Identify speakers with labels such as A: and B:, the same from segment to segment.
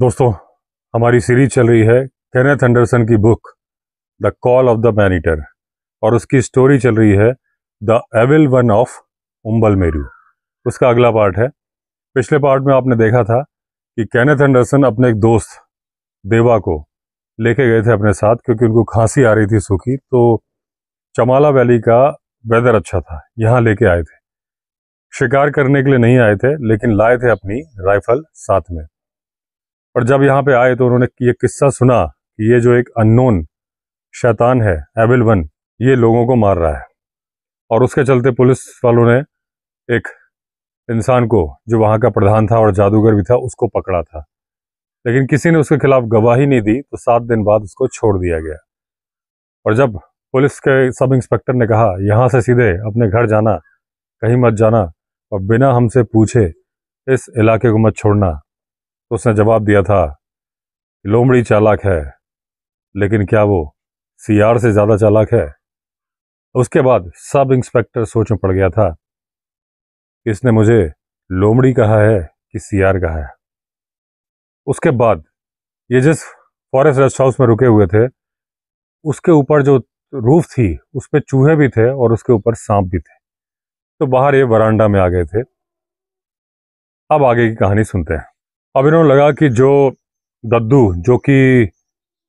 A: दोस्तों हमारी सीरीज चल रही है कैनेथ एंडरसन की book the call of the maneater और उसकी स्टोरी चल रही है the evil one of Umbalmeru उसका अगला पार्ट है पिछले पार्ट में आपने देखा था कि कैनेथ एंडरसन अपने एक दोस्त देवा को लेके गए थे अपने साथ क्योंकि उनको खांसी आ रही थी सूखी तो चमाला वैली का वेदर अच्छा था यहाँ लेके आए थे शिकार करने के लिए नहीं आए थे लेकिन लाए थे अपनी राइफल साथ में और जब यहाँ पे आए तो उन्होंने ये किस्सा सुना कि ये जो एक अननोन शैतान है एविल वन ये लोगों को मार रहा है और उसके चलते पुलिस वालों ने एक इंसान को जो वहाँ का प्रधान था और जादूगर भी था उसको पकड़ा था लेकिन किसी ने उसके खिलाफ गवाही नहीं दी तो सात दिन बाद उसको छोड़ दिया गया और जब पुलिस के सब इंस्पेक्टर ने कहा यहाँ से सीधे अपने घर जाना कहीं मत जाना और बिना हमसे पूछे इस इलाके को मत छोड़ना तो उसने जवाब दिया था कि लोमड़ी चालाक है लेकिन क्या वो सियार से ज़्यादा चालाक है उसके बाद सब इंस्पेक्टर सोच में पड़ गया था कि इसने मुझे लोमड़ी कहा है कि सियार कहा है उसके बाद ये जिस फॉरेस्ट रेस्ट हाउस में रुके हुए थे उसके ऊपर जो रूफ थी उस पर चूहे भी थे और उसके ऊपर सांप भी थे तो बाहर ये वरांडा में आ गए थे अब आगे की कहानी सुनते हैं अब इन्होंने लगा कि जो दद्दू जो कि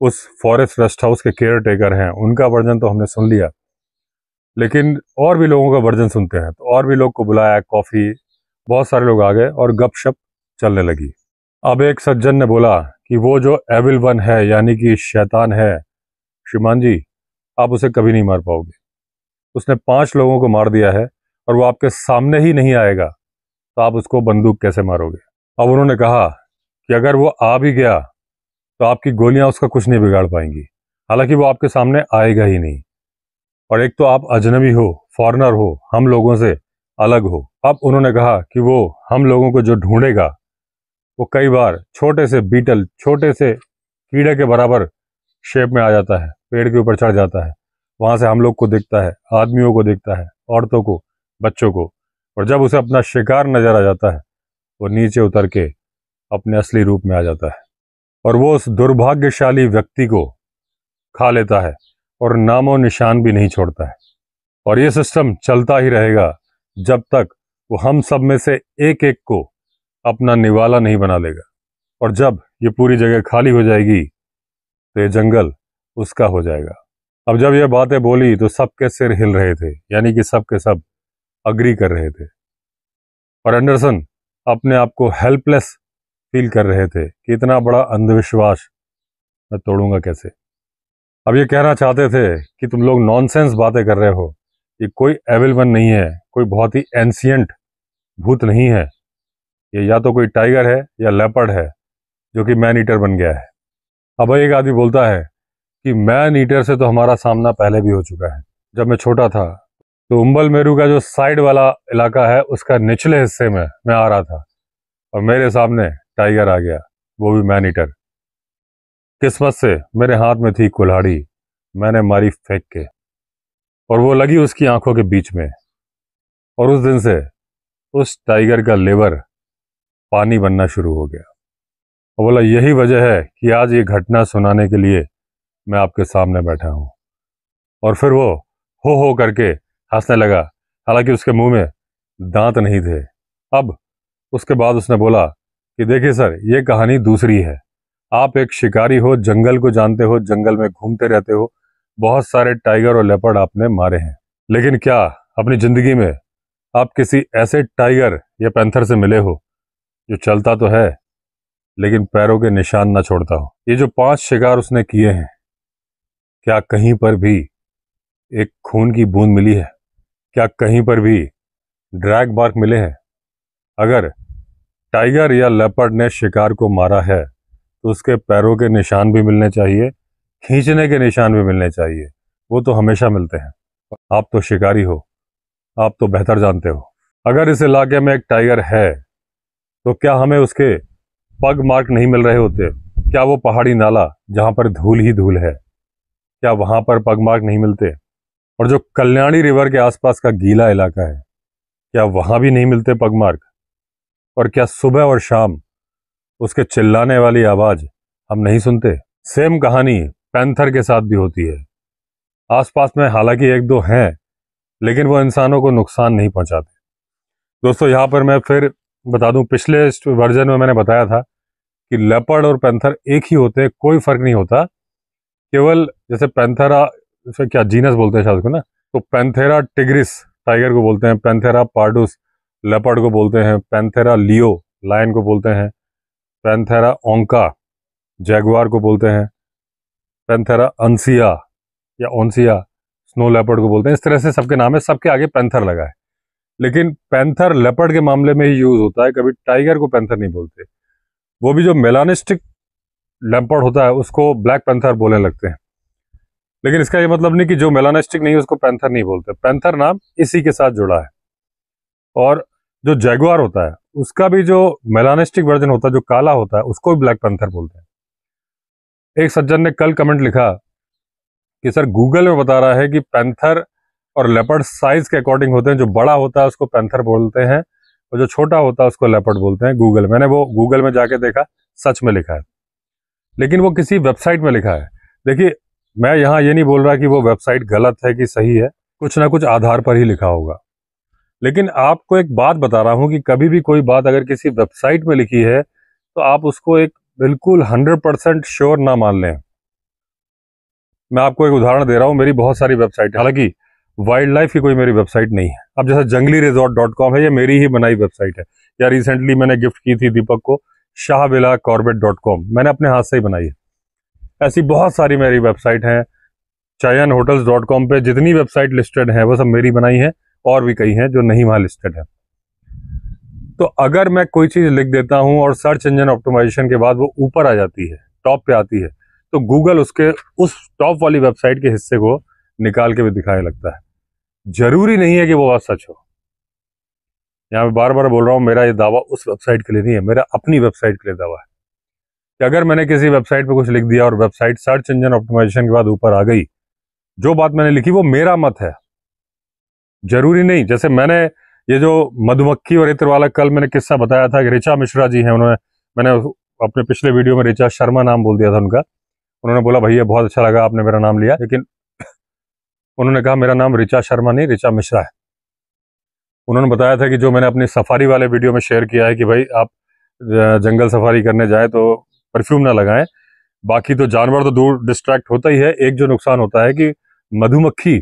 A: उस फॉरेस्ट रेस्ट हाउस के केयर टेकर हैं उनका वर्जन तो हमने सुन लिया लेकिन और भी लोगों का वर्जन सुनते हैं तो और भी लोग को बुलाया कॉफ़ी बहुत सारे लोग आ गए और गपशप चलने लगी अब एक सज्जन ने बोला कि वो जो एविल वन है यानी कि शैतान है श्रीमान जी आप उसे कभी नहीं मार पाओगे उसने पांच लोगों को मार दिया है और वो आपके सामने ही नहीं आएगा तो आप उसको बंदूक कैसे मारोगे अब उन्होंने कहा कि अगर वो आ भी गया तो आपकी गोलियां उसका कुछ नहीं बिगाड़ पाएंगी हालांकि वो आपके सामने आएगा ही नहीं और एक तो आप अजनबी हो फॉरनर हो हम लोगों से अलग हो अब उन्होंने कहा कि वो हम लोगों को जो ढूंढेगा वो कई बार छोटे से बीटल छोटे से कीड़े के बराबर शेप में आ जाता है पेड़ के ऊपर चढ़ जाता है वहाँ से हम लोग को देखता है आदमियों को देखता है औरतों को बच्चों को और जब उसे अपना शिकार नज़र आ जाता है वो नीचे उतर के अपने असली रूप में आ जाता है और वो उस दुर्भाग्यशाली व्यक्ति को खा लेता है और नामो निशान भी नहीं छोड़ता है और ये सिस्टम चलता ही रहेगा जब तक वो हम सब में से एक एक को अपना निवाला नहीं बना लेगा और जब ये पूरी जगह खाली हो जाएगी तो ये जंगल उसका हो जाएगा अब जब ये बातें बोली तो सबके सिर हिल रहे थे यानी कि सबके सब अग्री कर रहे थे और एंडरसन अपने आप को हेल्पलेस फील कर रहे थे कि इतना बड़ा अंधविश्वास मैं तोड़ूंगा कैसे अब ये कहना चाहते थे कि तुम लोग नॉनसेंस बातें कर रहे हो ये कोई एविलवन नहीं है कोई बहुत ही एंशियंट भूत नहीं है ये या तो कोई टाइगर है या लेपर्ड है जो कि मैन ईटर बन गया है अब एक आदमी बोलता है कि मैन ईटर से तो हमारा सामना पहले भी हो चुका है जब मैं छोटा था तो उम्बल मेरू का जो साइड वाला इलाका है उसका निचले हिस्से में मैं आ रहा था और मेरे सामने टाइगर आ गया वो भी मैन ईटर किस्मत से मेरे हाथ में थी कुल्हाड़ी मैंने मारी फेंक के और वो लगी उसकी आंखों के बीच में और उस दिन से उस टाइगर का लेवर पानी बनना शुरू हो गया और बोला यही वजह है कि आज ये घटना सुनाने के लिए मैं आपके सामने बैठा हूँ और फिर वो हो हो करके हंसने लगा हालांकि उसके मुंह में दांत नहीं थे अब उसके बाद उसने बोला कि देखिए सर ये कहानी दूसरी है आप एक शिकारी हो जंगल को जानते हो जंगल में घूमते रहते हो बहुत सारे टाइगर और लेपर्ड आपने मारे हैं लेकिन क्या अपनी ज़िंदगी में आप किसी ऐसे टाइगर या पैंथर से मिले हो जो चलता तो है लेकिन पैरों के निशान ना छोड़ता हो ये जो पांच शिकार उसने किए हैं क्या कहीं पर भी एक खून की बूंद मिली है क्या कहीं पर भी ड्रैग मार्क मिले हैं अगर टाइगर या लेपर्ड ने शिकार को मारा है तो उसके पैरों के निशान भी मिलने चाहिए खींचने के निशान भी मिलने चाहिए वो तो हमेशा मिलते हैं आप तो शिकारी हो आप तो बेहतर जानते हो अगर इस इलाके में एक टाइगर है तो क्या हमें उसके पग मार्क नहीं मिल रहे होते क्या वो पहाड़ी नाला जहाँ पर धूल ही धूल है क्या वहाँ पर पग मार्क नहीं मिलते और जो कल्याणी रिवर के आसपास का गीला इलाका है क्या वहाँ भी नहीं मिलते पगमार्ग और क्या सुबह और शाम उसके चिल्लाने वाली आवाज़ हम नहीं सुनते सेम कहानी पैंथर के साथ भी होती है आसपास में हालांकि एक दो हैं लेकिन वो इंसानों को नुकसान नहीं पहुंचाते दोस्तों यहाँ पर मैं फिर बता दूं पिछले वर्जन में मैंने बताया था कि लेपर्ड और पैंथर एक ही होते कोई फ़र्क नहीं होता केवल जैसे पैंथर इसका क्या जीनस बोलते हैं शायद को ना तो पैंथेरा टिग्रिस टाइगर को बोलते हैं पैंथेरा पार्डुस लेपर्ड को बोलते हैं पैंथेरा लियो लायन को बोलते हैं पैंथेरा ओंका जैगवार को बोलते हैं पैंथेरा अंसिया या ओनसिया स्नो लेपर्ड को बोलते हैं इस तरह से सबके नाम है सबके आगे पैंथर लगा है लेकिन पैंथर लेपर्ड के मामले में ही यूज़ होता है कभी टाइगर को पैंथर नहीं बोलते वो भी जो मेलानिस्टिक लेपर्ड होता है उसको ब्लैक पैंथर बोलने लगते हैं लेकिन इसका ये मतलब नहीं कि जो मेलानास्टिक नहीं है उसको पैंथर नहीं बोलते पैंथर नाम इसी के साथ जुड़ा है और जो जैगुआर होता है उसका भी जो मेलानिस्टिक वर्जन होता है जो काला होता है उसको भी ब्लैक पैंथर बोलते हैं एक सज्जन ने कल कमेंट लिखा कि सर गूगल में बता रहा है कि पैंथर और लेपर्ड साइज के अकॉर्डिंग होते हैं जो बड़ा होता है उसको पैंथर बोलते हैं और जो छोटा होता है उसको लेपर्ड बोलते हैं गूगल मैंने वो गूगल में जाके देखा सच में लिखा है लेकिन वो किसी वेबसाइट में लिखा है देखिए मैं यहाँ ये नहीं बोल रहा कि वो वेबसाइट गलत है कि सही है कुछ ना कुछ आधार पर ही लिखा होगा लेकिन आपको एक बात बता रहा हूँ कि कभी भी कोई बात अगर किसी वेबसाइट में लिखी है तो आप उसको एक बिल्कुल हंड्रेड परसेंट श्योर ना मान लें मैं आपको एक उदाहरण दे रहा हूँ मेरी बहुत सारी वेबसाइट हालांकि वाइल्ड लाइफ की कोई मेरी वेबसाइट नहीं है अब जैसे जंगली रिजॉर्ट डॉट कॉम है ये मेरी ही बनाई वेबसाइट है या रिसेंटली मैंने गिफ्ट की थी दीपक को शाहबिला कॉर्बेट डॉट कॉम मैंने अपने हाथ से ही बनाई है ऐसी बहुत सारी मेरी वेबसाइट हैं चायन होटल्स डॉट कॉम पर जितनी वेबसाइट लिस्टेड हैं वो सब मेरी बनाई हैं और भी कई हैं जो नहीं वहाँ लिस्टेड हैं तो अगर मैं कोई चीज़ लिख देता हूँ और सर्च इंजन ऑप्टिमाइजेशन के बाद वो ऊपर आ जाती है टॉप पे आती है तो गूगल उसके उस टॉप वाली वेबसाइट के हिस्से को निकाल के भी दिखाने लगता है ज़रूरी नहीं है कि वो बात सच हो यहाँ मैं बार बार बोल रहा हूँ मेरा ये दावा उस वेबसाइट के लिए नहीं है मेरा अपनी वेबसाइट के लिए दावा है कि अगर मैंने किसी वेबसाइट पर कुछ लिख दिया और वेबसाइट सर्च इंजन ऑप्टिमाइजेशन के बाद ऊपर आ गई जो बात मैंने लिखी वो मेरा मत है जरूरी नहीं जैसे मैंने ये जो मधुमक्खी और इत्र वाला कल मैंने किस्सा बताया था कि रिचा मिश्रा जी हैं उन्होंने मैंने अपने पिछले वीडियो में रिचा शर्मा नाम बोल दिया था उनका उन्होंने बोला भैया बहुत अच्छा लगा आपने मेरा नाम लिया लेकिन उन्होंने कहा मेरा नाम रिचा शर्मा नहीं रिचा मिश्रा है उन्होंने बताया था कि जो मैंने अपनी सफारी वाले वीडियो में शेयर किया है कि भाई आप जंगल सफारी करने जाए तो परफ्यूम ना लगाएं बाकी तो जानवर तो दूर डिस्ट्रैक्ट होता ही है एक जो नुकसान होता है कि मधुमक्खी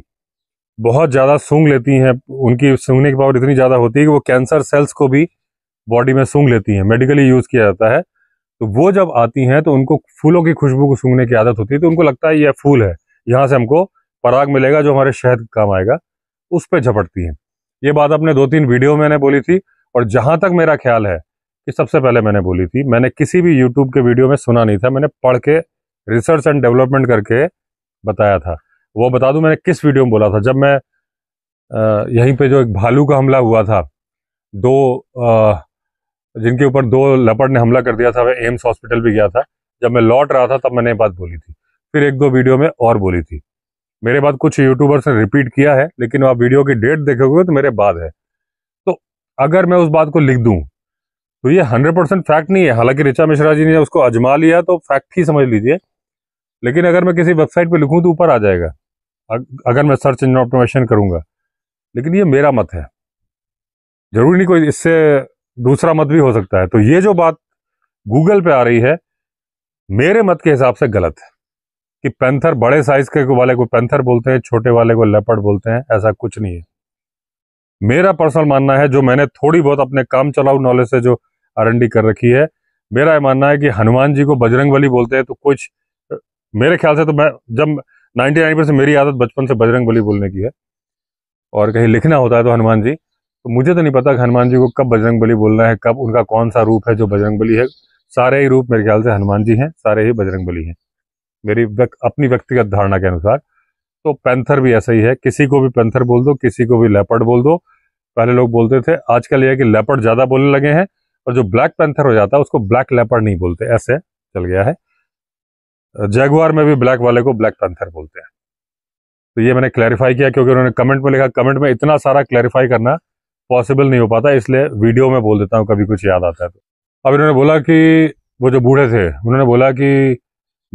A: बहुत ज़्यादा सूंघ लेती हैं उनकी सूंघने की पावर इतनी ज़्यादा होती है कि वो कैंसर सेल्स को भी बॉडी में सूंघ लेती हैं मेडिकली यूज़ किया जाता है तो वो जब आती हैं तो उनको फूलों की खुशबू को सूंघने की आदत होती है तो उनको लगता है यह फूल है यहाँ से हमको पराग मिलेगा जो हमारे शहद काम आएगा उस पर झपटती हैं ये बात अपने दो तीन वीडियो मैंने बोली थी और जहाँ तक मेरा ख्याल है ये सबसे पहले मैंने बोली थी मैंने किसी भी यूट्यूब के वीडियो में सुना नहीं था मैंने पढ़ के रिसर्च एंड डेवलपमेंट करके बताया था वो बता दूं मैंने किस वीडियो में बोला था जब मैं यहीं पे जो एक भालू का हमला हुआ था दो जिनके ऊपर दो लपड़ ने हमला कर दिया था मैं एम्स हॉस्पिटल भी गया था जब मैं लौट रहा था तब मैंने ये बात बोली थी फिर एक दो वीडियो में और बोली थी मेरे बाद कुछ यूट्यूबर्स ने रिपीट किया है लेकिन आप वीडियो की डेट देखोगे तो मेरे बाद है तो अगर मैं उस बात को लिख दूँ तो ये हंड्रेड परसेंट फैक्ट नहीं है हालांकि ऋचा मिश्रा जी ने उसको अजमा लिया तो फैक्ट ही समझ लीजिए लेकिन अगर मैं किसी वेबसाइट पे लिखूं तो ऊपर आ जाएगा अगर मैं सर्च इंजन ऑटोमेशन करूंगा लेकिन ये मेरा मत है जरूरी नहीं कोई इससे दूसरा मत भी हो सकता है तो ये जो बात गूगल पे आ रही है मेरे मत के हिसाब से गलत है कि पैंथर बड़े साइज के वाले को पैंथर बोलते हैं छोटे वाले को लेपर्ड बोलते हैं ऐसा कुछ नहीं है मेरा पर्सनल मानना है जो मैंने थोड़ी बहुत अपने काम चलाऊ नॉलेज से जो आरंडी कर रखी है मेरा यह मानना है कि हनुमान जी को बजरंग बली बोलते हैं तो कुछ मेरे ख्याल से तो मैं जब 99 परसेंट मेरी आदत बचपन से बजरंग बली बोलने की है और कहीं लिखना होता है तो हनुमान जी तो मुझे तो नहीं पता कि हनुमान जी को कब बजरंग बली बोलना है कब उनका कौन सा रूप है जो बजरंग बली है सारे ही रूप मेरे ख्याल से हनुमान जी हैं सारे ही बजरंग बली हैं मेरी व्यक, अपनी व्यक्तिगत धारणा के अनुसार तो पैंथर भी ऐसा ही है किसी को भी पैंथर बोल दो किसी को भी लेपर्ड बोल दो पहले लोग बोलते थे आजकल यह कि लेपर्ड ज़्यादा बोलने लगे हैं और जो ब्लैक पैंथर हो जाता है उसको ब्लैक लेपर नहीं बोलते ऐसे चल गया है जैगुआर में भी ब्लैक वाले को ब्लैक पैंथर बोलते हैं तो ये मैंने क्लैरिफाई किया क्योंकि उन्होंने कमेंट में लिखा कमेंट में इतना सारा क्लैरिफाई करना पॉसिबल नहीं हो पाता इसलिए वीडियो में बोल देता हूँ कभी कुछ याद आता है तो अब इन्होंने बोला कि वो जो बूढ़े थे उन्होंने बोला कि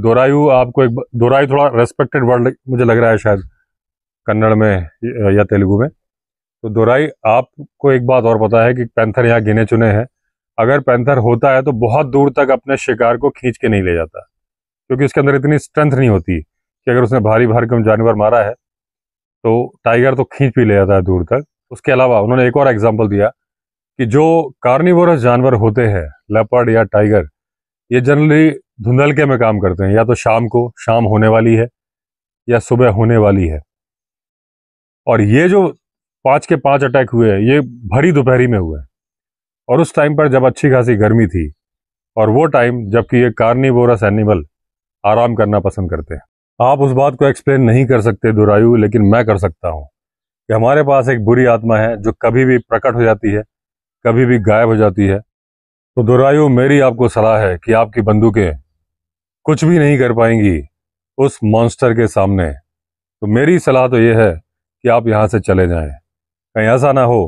A: दोरायु आपको एक दोरायु थोड़ा रेस्पेक्टेड वर्ड मुझे लग रहा है शायद कन्नड़ में या तेलुगु में तो दोराई आपको एक बात और पता है कि पैंथर यहाँ गिने चुने हैं अगर पैंथर होता है तो बहुत दूर तक अपने शिकार को खींच के नहीं ले जाता क्योंकि उसके अंदर इतनी स्ट्रेंथ नहीं होती कि अगर उसने भारी भरकम जानवर मारा है तो टाइगर तो खींच भी ले जाता है दूर तक उसके अलावा उन्होंने एक और एग्जाम्पल दिया कि जो कार्निवोरस जानवर होते हैं लेपर्ड या टाइगर ये जनरली धुंधलके में काम करते हैं या तो शाम को शाम होने वाली है या सुबह होने वाली है और ये जो पाँच के पाँच अटैक हुए हैं ये भरी दोपहरी में हुए हैं और उस टाइम पर जब अच्छी खासी गर्मी थी और वो टाइम जबकि ये कार्निवोरस एनिमल आराम करना पसंद करते हैं आप उस बात को एक्सप्लेन नहीं कर सकते दुरायु लेकिन मैं कर सकता हूँ कि हमारे पास एक बुरी आत्मा है जो कभी भी प्रकट हो जाती है कभी भी गायब हो जाती है तो दुरायु मेरी आपको सलाह है कि आपकी बंदूकें कुछ भी नहीं कर पाएंगी उस मॉन्स्टर के सामने तो मेरी सलाह तो ये है कि आप यहाँ से चले जाएं कहीं ऐसा ना हो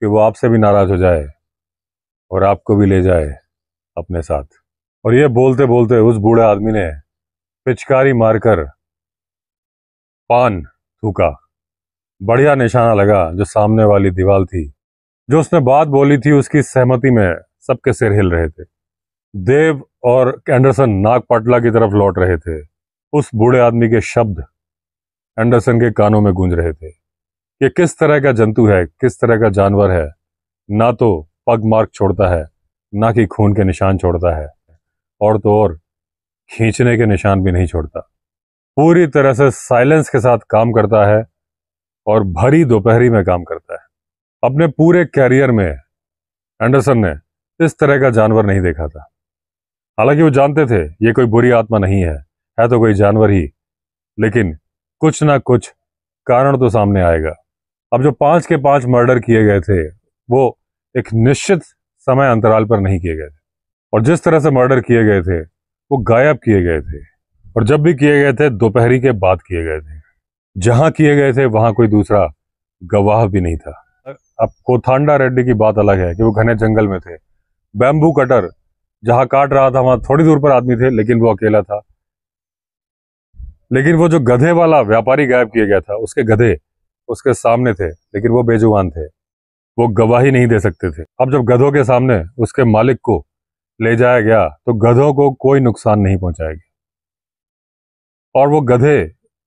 A: कि वो आपसे भी नाराज़ हो जाए और आपको भी ले जाए अपने साथ और ये बोलते बोलते उस बूढ़े आदमी ने पिचकारी मारकर पान थूका बढ़िया निशाना लगा जो सामने वाली दीवार थी जो उसने बात बोली थी उसकी सहमति में सबके सिर हिल रहे थे देव और एंडरसन नागपाटला की तरफ लौट रहे थे उस बूढ़े आदमी के शब्द एंडरसन के कानों में गूंज रहे थे कि किस तरह का जंतु है किस तरह का जानवर है ना तो पग मार्क छोड़ता है ना कि खून के निशान छोड़ता है और तो और खींचने के निशान भी नहीं छोड़ता पूरी तरह से साइलेंस के साथ काम करता है और भरी दोपहरी में काम करता है अपने पूरे कैरियर में एंडरसन ने इस तरह का जानवर नहीं देखा था हालांकि वो जानते थे ये कोई बुरी आत्मा नहीं है है तो कोई जानवर ही लेकिन कुछ ना कुछ कारण तो सामने आएगा अब जो पांच के पांच मर्डर किए गए थे वो एक निश्चित समय अंतराल पर नहीं किए गए थे और जिस तरह से मर्डर किए गए थे वो गायब किए गए थे और जब भी किए गए थे दोपहरी के बाद किए गए थे जहां किए गए थे वहां कोई दूसरा गवाह भी नहीं था अब कोथांडा रेड्डी की बात अलग है कि वो घने जंगल में थे बैम्बू कटर जहां काट रहा था वहां थोड़ी दूर पर आदमी थे लेकिन वो अकेला था लेकिन वो जो गधे वाला व्यापारी गायब किया गया था उसके गधे उसके सामने थे लेकिन वो बेजुबान थे वो गवाही नहीं दे सकते थे अब जब गधों के सामने उसके मालिक को ले जाया गया तो गधों को कोई नुकसान नहीं पहुंचाएगी और वो गधे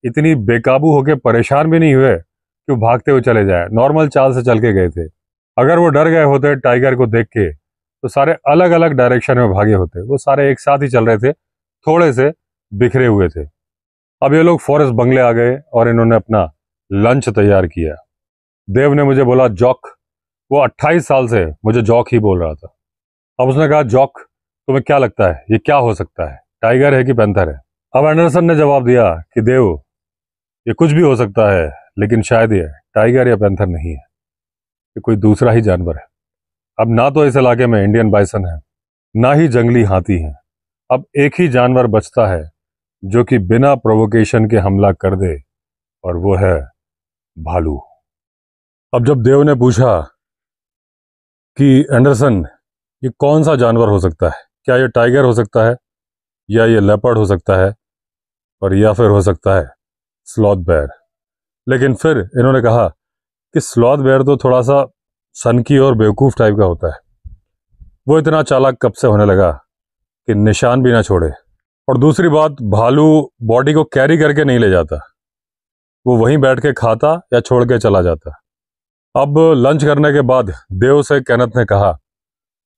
A: इतनी बेकाबू होकर परेशान भी नहीं हुए कि वो भागते हुए चले जाए नॉर्मल चाल से चल के गए थे अगर वो डर गए होते टाइगर को देख के तो सारे अलग अलग डायरेक्शन में भागे होते वो सारे एक साथ ही चल रहे थे थोड़े से बिखरे हुए थे अब ये लोग फॉरेस्ट बंगले आ गए और इन्होंने अपना लंच तैयार किया देव ने मुझे बोला जॉक वो 28 साल से मुझे जॉक ही बोल रहा था अब उसने कहा जॉक तुम्हें क्या लगता है ये क्या हो सकता है टाइगर है कि पैंथर है अब एंडरसन ने जवाब दिया कि देव ये कुछ भी हो सकता है लेकिन शायद ये टाइगर या पैंथर नहीं है ये कोई दूसरा ही जानवर है अब ना तो इस इलाके में इंडियन बाइसन है ना ही जंगली हाथी हैं अब एक ही जानवर बचता है जो कि बिना प्रोवोकेशन के हमला कर दे और वो है भालू अब जब देव ने पूछा कि एंडरसन ये कौन सा जानवर हो सकता है क्या ये टाइगर हो सकता है या ये लेपर्ड हो सकता है और या फिर हो सकता है स्लॉथ बैर लेकिन फिर इन्होंने कहा कि स्लॉथ बैर तो थोड़ा सा सनकी और बेवकूफ़ टाइप का होता है वो इतना चालाक कब से होने लगा कि निशान भी ना छोड़े और दूसरी बात भालू बॉडी को कैरी करके नहीं ले जाता वो वहीं बैठ के खाता या छोड़ के चला जाता अब लंच करने के बाद देव से कैनत ने कहा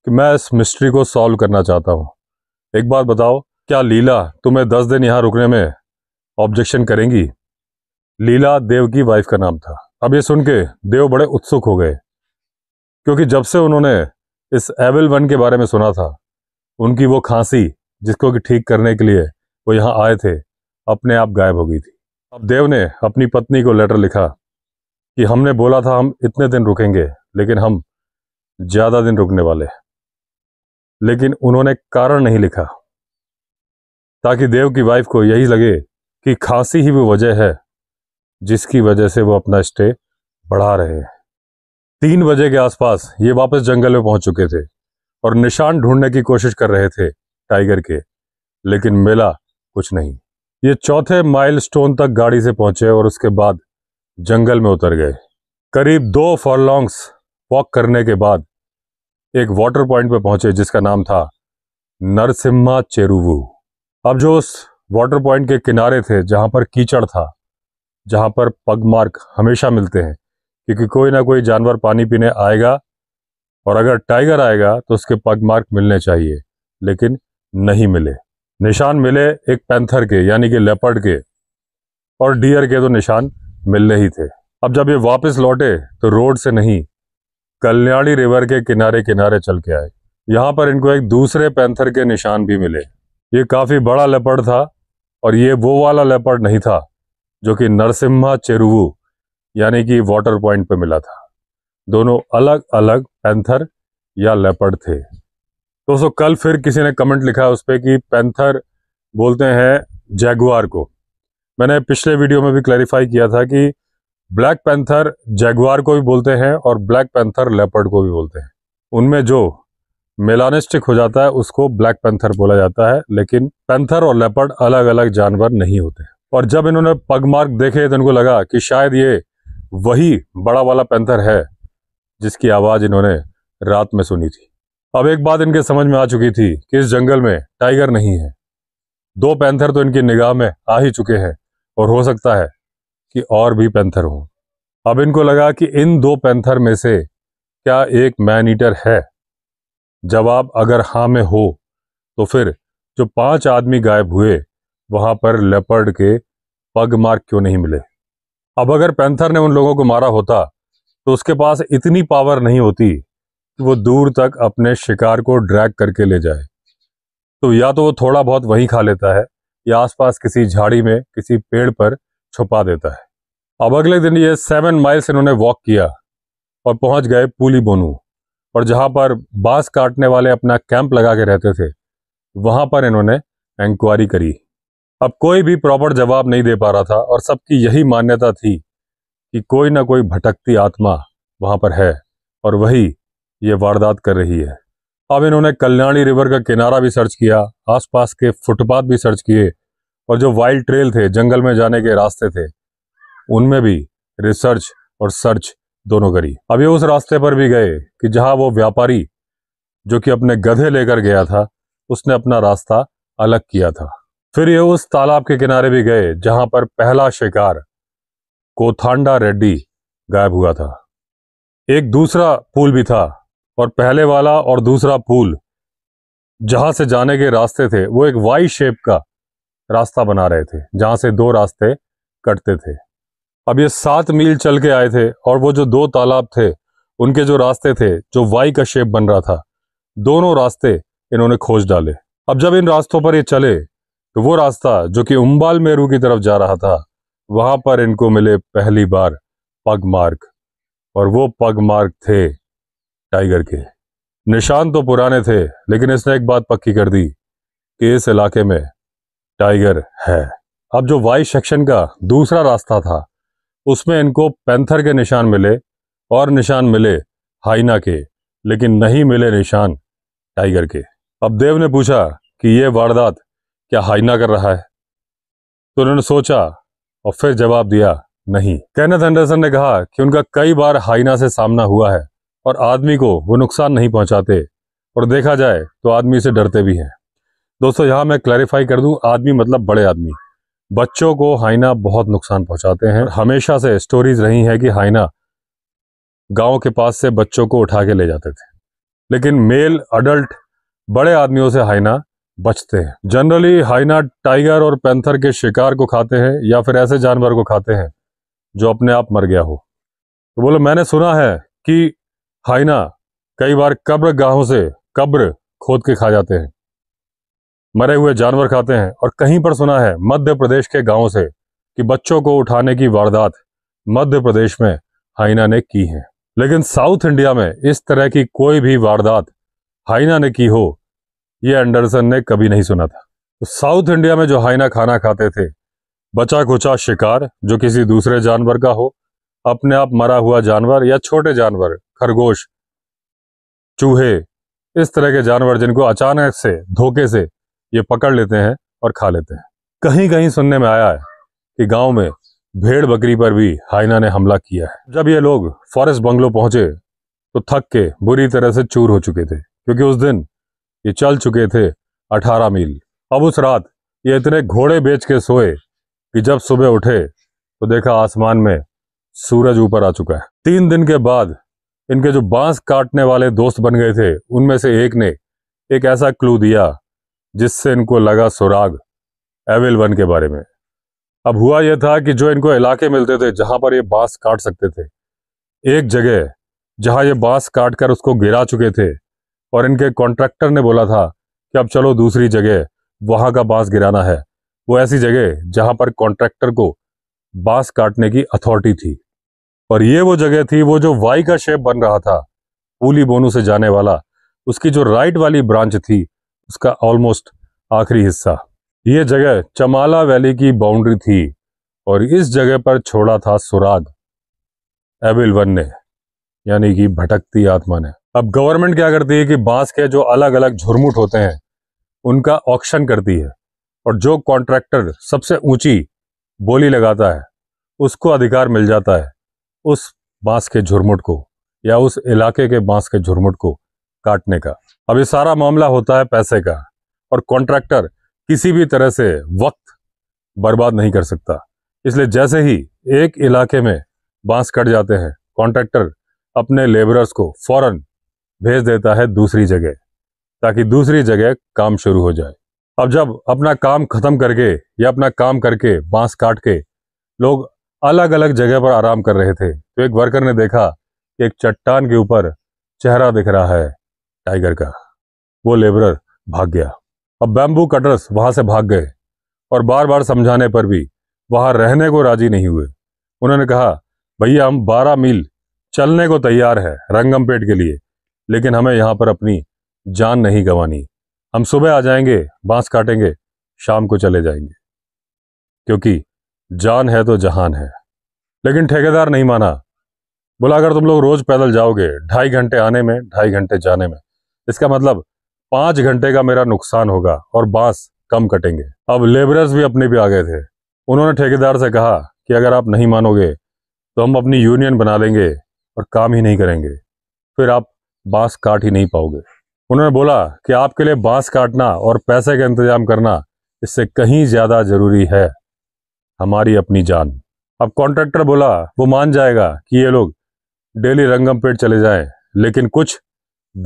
A: कि मैं इस मिस्ट्री को सॉल्व करना चाहता हूँ एक बात बताओ क्या लीला तुम्हें दस दिन यहाँ रुकने में ऑब्जेक्शन करेंगी लीला देव की वाइफ का नाम था अब ये सुन के देव बड़े उत्सुक हो गए क्योंकि जब से उन्होंने इस एविल वन के बारे में सुना था उनकी वो खांसी जिसको कि ठीक करने के लिए वो यहाँ आए थे अपने आप गायब हो गई थी अब देव ने अपनी पत्नी को लेटर लिखा कि हमने बोला था हम इतने दिन रुकेंगे लेकिन हम ज़्यादा दिन रुकने वाले लेकिन उन्होंने कारण नहीं लिखा ताकि देव की वाइफ को यही लगे कि खांसी ही वो वजह है जिसकी वजह से वो अपना स्टे बढ़ा रहे हैं तीन बजे के आसपास ये वापस जंगल में पहुंच चुके थे और निशान ढूंढने की कोशिश कर रहे थे टाइगर के लेकिन मिला कुछ नहीं ये चौथे माइलस्टोन तक गाड़ी से पहुंचे और उसके बाद जंगल में उतर गए करीब दो फॉरलॉन्ग्स वॉक करने के बाद एक वाटर पॉइंट पर पहुंचे जिसका नाम था नरसिम्हा चेरुवू अब जो उस वाटर पॉइंट के किनारे थे जहां पर कीचड़ था जहां पर पग मार्क हमेशा मिलते हैं क्योंकि कोई ना कोई जानवर पानी पीने आएगा और अगर टाइगर आएगा तो उसके पग मार्क मिलने चाहिए लेकिन नहीं मिले निशान मिले एक पैंथर के यानी कि लेपर्ड के और डियर के तो निशान मिल ही थे अब जब ये वापस लौटे तो रोड से नहीं कल्याणी रिवर के किनारे किनारे चल के आए यहाँ पर इनको एक दूसरे पैंथर के निशान भी मिले ये काफ़ी बड़ा लेपर्ड था और ये वो वाला लेपर्ड नहीं था जो कि नरसिम्हा चेरुवू यानी कि वाटर पॉइंट पे मिला था दोनों अलग अलग पैंथर या लेपर्ड थे दोस्तों कल फिर किसी ने कमेंट लिखा उस पर कि पैंथर बोलते हैं जैगुआर को मैंने पिछले वीडियो में भी क्लैरिफाई किया था कि ब्लैक पैंथर जैगवार को भी बोलते हैं और ब्लैक पैंथर लेपर्ड को भी बोलते हैं उनमें जो मेलानिस्टिक हो जाता है उसको ब्लैक पैंथर बोला जाता है लेकिन पैंथर और लेपर्ड अलग अलग जानवर नहीं होते और जब इन्होंने पग मार्क देखे तो इनको लगा कि शायद ये वही बड़ा वाला पैंथर है जिसकी आवाज़ इन्होंने रात में सुनी थी अब एक बात इनके समझ में आ चुकी थी कि इस जंगल में टाइगर नहीं है दो पैंथर तो इनकी निगाह में आ ही चुके हैं और हो सकता है कि और भी पैंथर हों अब इनको लगा कि इन दो पैंथर में से क्या एक मैन ईटर है जवाब अगर हाँ में हो तो फिर जो पांच आदमी गायब हुए वहां पर लेपर्ड के पग मार्क क्यों नहीं मिले अब अगर पैंथर ने उन लोगों को मारा होता तो उसके पास इतनी पावर नहीं होती कि वो दूर तक अपने शिकार को ड्रैग करके ले जाए तो या तो वो थोड़ा बहुत वहीं खा लेता है या आसपास किसी झाड़ी में किसी पेड़ पर छुपा देता है अब अगले दिन ये सेवन माइल्स इन्होंने वॉक किया और पहुंच गए पुली बोनू और जहां पर बांस काटने वाले अपना कैंप लगा के रहते थे वहां पर इन्होंने इंक्वायरी करी अब कोई भी प्रॉपर जवाब नहीं दे पा रहा था और सबकी यही मान्यता थी कि कोई ना कोई भटकती आत्मा वहां पर है और वही ये वारदात कर रही है अब इन्होंने कल्याणी रिवर का किनारा भी सर्च किया आसपास के फुटपाथ भी सर्च किए और जो वाइल्ड ट्रेल थे जंगल में जाने के रास्ते थे उनमें भी रिसर्च और सर्च दोनों करी अब ये उस रास्ते पर भी गए कि जहाँ वो व्यापारी जो कि अपने गधे लेकर गया था उसने अपना रास्ता अलग किया था फिर ये उस तालाब के किनारे भी गए जहाँ पर पहला शिकार कोथांडा रेड्डी गायब हुआ था एक दूसरा पुल भी था और पहले वाला और दूसरा पुल जहां से जाने के रास्ते थे वो एक वाई शेप का रास्ता बना रहे थे जहां से दो रास्ते कटते थे अब ये सात मील चल के आए थे और वो जो दो तालाब थे उनके जो रास्ते थे जो वाई का शेप बन रहा था दोनों रास्ते इन्होंने खोज डाले अब जब इन रास्तों पर ये चले तो वो रास्ता जो कि उम्बाल मेरू की तरफ जा रहा था वहां पर इनको मिले पहली बार पग मार्ग और वो पग मार्ग थे टाइगर के निशान तो पुराने थे लेकिन इसने एक बात पक्की कर दी कि इस इलाके में टाइगर है अब जो वाई सेक्शन का दूसरा रास्ता था उसमें इनको पैंथर के निशान मिले और निशान मिले हाइना के लेकिन नहीं मिले निशान टाइगर के अब देव ने पूछा कि ये वारदात क्या हाइना कर रहा है तो उन्होंने सोचा और फिर जवाब दिया नहीं कैनथ एंडरसन ने कहा कि उनका कई बार हाइना से सामना हुआ है और आदमी को वो नुकसान नहीं पहुंचाते और देखा जाए तो आदमी से डरते भी हैं दोस्तों यहाँ मैं क्लैरिफाई कर दूँ आदमी मतलब बड़े आदमी बच्चों को हाइना बहुत नुकसान पहुँचाते हैं हमेशा से स्टोरीज रही हैं कि हाइना गाँव के पास से बच्चों को उठा के ले जाते थे लेकिन मेल अडल्ट बड़े आदमियों से हाइना बचते हैं जनरली हाइना टाइगर और पैंथर के शिकार को खाते हैं या फिर ऐसे जानवर को खाते हैं जो अपने आप मर गया हो तो बोलो मैंने सुना है कि हाइना कई बार कब्र गाहों से कब्र खोद के खा जाते हैं मरे हुए जानवर खाते हैं और कहीं पर सुना है मध्य प्रदेश के गांवों से कि बच्चों को उठाने की वारदात मध्य प्रदेश में हाइना ने की है लेकिन साउथ इंडिया में इस तरह की कोई भी वारदात हाइना ने की हो यह एंडरसन ने कभी नहीं सुना था तो साउथ इंडिया में जो हाइना खाना खाते थे बचा खुचा शिकार जो किसी दूसरे जानवर का हो अपने आप मरा हुआ जानवर या छोटे जानवर खरगोश चूहे इस तरह के जानवर जिनको अचानक से धोखे से ये पकड़ लेते हैं और खा लेते हैं कहीं कहीं सुनने में आया है कि गांव में भेड़ बकरी पर भी हाइना ने हमला किया है जब ये लोग फॉरेस्ट बंगलो पहुंचे तो थक के बुरी तरह से चूर हो चुके थे क्योंकि उस दिन ये चल चुके थे अठारह मील अब उस रात ये इतने घोड़े बेच के सोए कि जब सुबह उठे तो देखा आसमान में सूरज ऊपर आ चुका है तीन दिन के बाद इनके जो बांस काटने वाले दोस्त बन गए थे उनमें से एक ने एक ऐसा क्लू दिया जिससे इनको लगा सुराग एविल वन के बारे में अब हुआ यह था कि जो इनको इलाके मिलते थे जहाँ पर ये बांस काट सकते थे एक जगह जहाँ ये बांस काट कर उसको गिरा चुके थे और इनके कॉन्ट्रैक्टर ने बोला था कि अब चलो दूसरी जगह वहाँ का बांस गिराना है वो ऐसी जगह जहाँ पर कॉन्ट्रैक्टर को बांस काटने की अथॉरिटी थी और ये वो जगह थी वो जो वाई का शेप बन रहा था पूली बोनू से जाने वाला उसकी जो राइट वाली ब्रांच थी उसका ऑलमोस्ट आखिरी हिस्सा ये जगह चमाला वैली की बाउंड्री थी और इस जगह पर छोड़ा था सुराग एविल वन ने यानी कि भटकती आत्मा ने अब गवर्नमेंट क्या करती है कि बांस के जो अलग अलग झुरमुट होते हैं उनका ऑक्शन करती है और जो कॉन्ट्रैक्टर सबसे ऊंची बोली लगाता है उसको अधिकार मिल जाता है उस बांस के झुरमुट को या उस इलाके के बांस के झुरमुट को काटने का अब ये सारा मामला होता है पैसे का और कॉन्ट्रैक्टर किसी भी तरह से वक्त बर्बाद नहीं कर सकता इसलिए जैसे ही एक इलाके में बांस कट जाते हैं कॉन्ट्रैक्टर अपने लेबरर्स को फौरन भेज देता है दूसरी जगह ताकि दूसरी जगह काम शुरू हो जाए अब जब अपना काम ख़त्म करके या अपना काम करके बांस काट के लोग अलग अलग जगह पर आराम कर रहे थे तो एक वर्कर ने देखा कि एक चट्टान के ऊपर चेहरा दिख रहा है टाइगर का वो लेबरर भाग गया अब बैम्बू कटर्स वहां से भाग गए और बार बार समझाने पर भी वहां रहने को राजी नहीं हुए उन्होंने कहा भैया हम बारह मील चलने को तैयार है पेट के लिए लेकिन हमें यहाँ पर अपनी जान नहीं गंवानी हम सुबह आ जाएंगे बांस काटेंगे शाम को चले जाएंगे क्योंकि जान है तो जहान है लेकिन ठेकेदार नहीं माना बोला अगर तुम लोग रोज पैदल जाओगे ढाई घंटे आने में ढाई घंटे जाने में इसका मतलब पाँच घंटे का मेरा नुकसान होगा और बांस कम कटेंगे अब लेबरर्स भी अपने भी आ गए थे उन्होंने ठेकेदार से कहा कि अगर आप नहीं मानोगे तो हम अपनी यूनियन बना लेंगे और काम ही नहीं करेंगे फिर आप बांस काट ही नहीं पाओगे उन्होंने बोला कि आपके लिए बांस काटना और पैसे का इंतजाम करना इससे कहीं ज़्यादा ज़रूरी है हमारी अपनी जान अब कॉन्ट्रैक्टर बोला वो मान जाएगा कि ये लोग डेली रंगम पेट चले जाएं लेकिन कुछ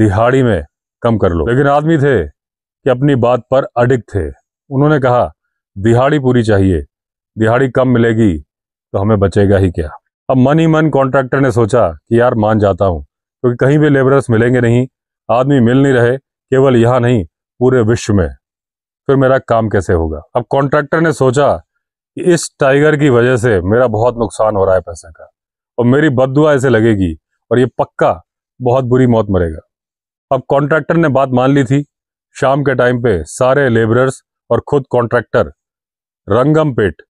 A: दिहाड़ी में कम कर लो लेकिन आदमी थे कि अपनी बात पर अडिक थे उन्होंने कहा दिहाड़ी पूरी चाहिए दिहाड़ी कम मिलेगी तो हमें बचेगा ही क्या अब मन ही मन कॉन्ट्रैक्टर ने सोचा कि यार मान जाता हूँ क्योंकि तो कहीं भी लेबरर्स मिलेंगे नहीं आदमी मिल नहीं रहे केवल यहाँ नहीं पूरे विश्व में फिर मेरा काम कैसे होगा अब कॉन्ट्रैक्टर ने सोचा इस टाइगर की वजह से मेरा बहुत नुकसान हो रहा है पैसे का और मेरी बदुआ ऐसे लगेगी और ये पक्का बहुत बुरी मौत मरेगा अब कॉन्ट्रैक्टर ने बात मान ली थी शाम के टाइम पे सारे लेबरर्स और खुद कॉन्ट्रैक्टर रंगम पेट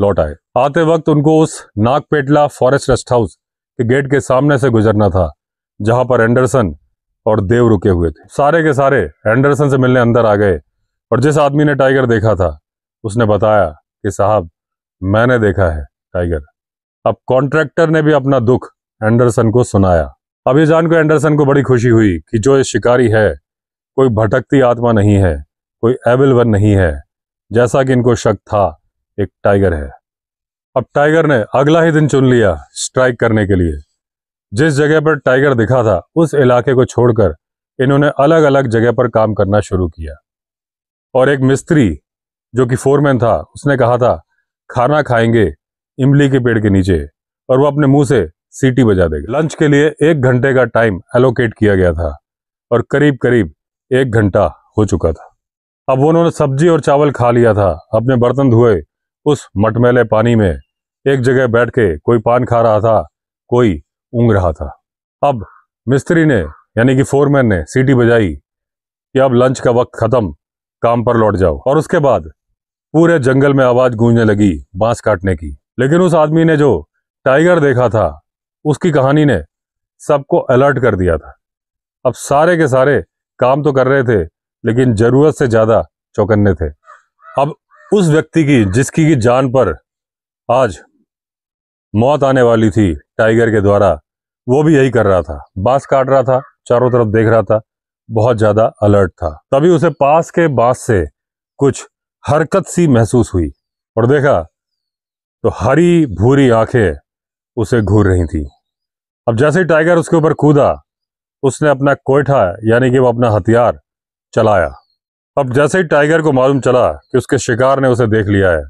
A: लौट आए आते वक्त उनको उस नागपेटला फॉरेस्ट रेस्ट हाउस के गेट के सामने से गुजरना था जहां पर एंडरसन और देव रुके हुए थे सारे के सारे एंडरसन से मिलने अंदर आ गए और जिस आदमी ने टाइगर देखा था उसने बताया कि साहब मैंने देखा है टाइगर अब कॉन्ट्रैक्टर ने भी अपना दुख एंडरसन को सुनाया अब ये जानकर एंडरसन को बड़ी खुशी हुई कि जो ये शिकारी है कोई भटकती आत्मा नहीं है कोई एबल वन नहीं है जैसा कि इनको शक था एक टाइगर है अब टाइगर ने अगला ही दिन चुन लिया स्ट्राइक करने के लिए जिस जगह पर टाइगर दिखा था उस इलाके को छोड़कर इन्होंने अलग अलग जगह पर काम करना शुरू किया और एक मिस्त्री जो कि फोरमैन था उसने कहा था खाना खाएंगे इमली के पेड़ के नीचे और वो अपने मुंह से सीटी बजा देगा लंच के लिए एक घंटे का टाइम एलोकेट किया गया था और करीब करीब एक घंटा हो चुका था अब उन्होंने सब्जी और चावल खा लिया था अपने बर्तन धोए उस मटमेले पानी में एक जगह बैठ के कोई पान खा रहा था कोई ऊँग रहा था अब मिस्त्री ने यानी कि फोरमैन ने सीटी बजाई कि अब लंच का वक्त ख़त्म काम पर लौट जाओ और उसके बाद पूरे जंगल में आवाज गूंजने लगी बांस काटने की लेकिन उस आदमी ने जो टाइगर देखा था उसकी कहानी ने सबको अलर्ट कर दिया था अब सारे के सारे काम तो कर रहे थे लेकिन जरूरत से ज़्यादा चौकन्ने थे अब उस व्यक्ति की जिसकी की जान पर आज मौत आने वाली थी टाइगर के द्वारा वो भी यही कर रहा था बांस काट रहा था चारों तरफ देख रहा था बहुत ज़्यादा अलर्ट था तभी उसे पास के बांस से कुछ हरकत सी महसूस हुई और देखा तो हरी भूरी आंखें उसे घूर रही थी अब जैसे ही टाइगर उसके ऊपर कूदा उसने अपना कोयठा यानी कि वो अपना हथियार चलाया अब जैसे ही टाइगर को मालूम चला कि उसके शिकार ने उसे देख लिया है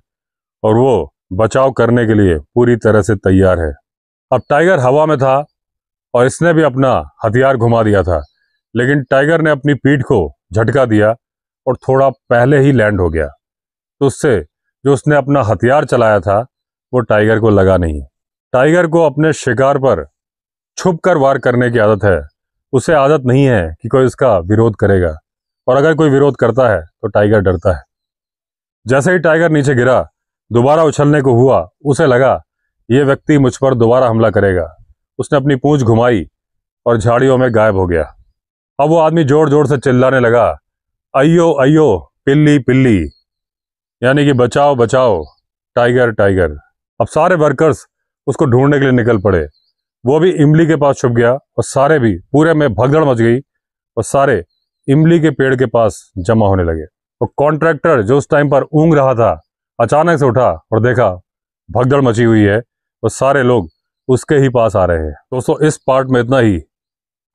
A: और वो बचाव करने के लिए पूरी तरह से तैयार है अब टाइगर हवा में था और इसने भी अपना हथियार घुमा दिया था लेकिन टाइगर ने अपनी पीठ को झटका दिया और थोड़ा पहले ही लैंड हो गया तो उससे जो उसने अपना हथियार चलाया था वो टाइगर को लगा नहीं टाइगर को अपने शिकार पर छुप कर वार करने की आदत है उसे आदत नहीं है कि कोई उसका विरोध करेगा और अगर कोई विरोध करता है तो टाइगर डरता है जैसे ही टाइगर नीचे गिरा दोबारा उछलने को हुआ उसे लगा ये व्यक्ति मुझ पर दोबारा हमला करेगा उसने अपनी पूंछ घुमाई और झाड़ियों में गायब हो गया अब वो आदमी जोर जोर से चिल्लाने लगा अयो अयो पिल्ली पिल्ली यानी कि बचाओ बचाओ टाइगर टाइगर अब सारे वर्कर्स उसको ढूंढने के लिए निकल पड़े वो भी इमली के पास छुप गया और सारे भी पूरे में भगदड़ मच गई और सारे इमली के पेड़ के पास जमा होने लगे और कॉन्ट्रैक्टर जो उस टाइम पर ऊँग रहा था अचानक से उठा और देखा भगदड़ मची हुई है और सारे लोग उसके ही पास आ रहे हैं दोस्तों इस पार्ट में इतना ही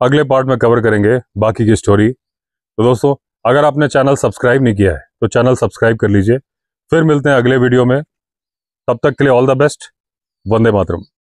A: अगले पार्ट में कवर करेंगे बाकी की स्टोरी तो दोस्तों अगर आपने चैनल सब्सक्राइब नहीं किया है तो चैनल सब्सक्राइब कर लीजिए फिर मिलते हैं अगले वीडियो में तब तक के लिए all the best Vande Mataram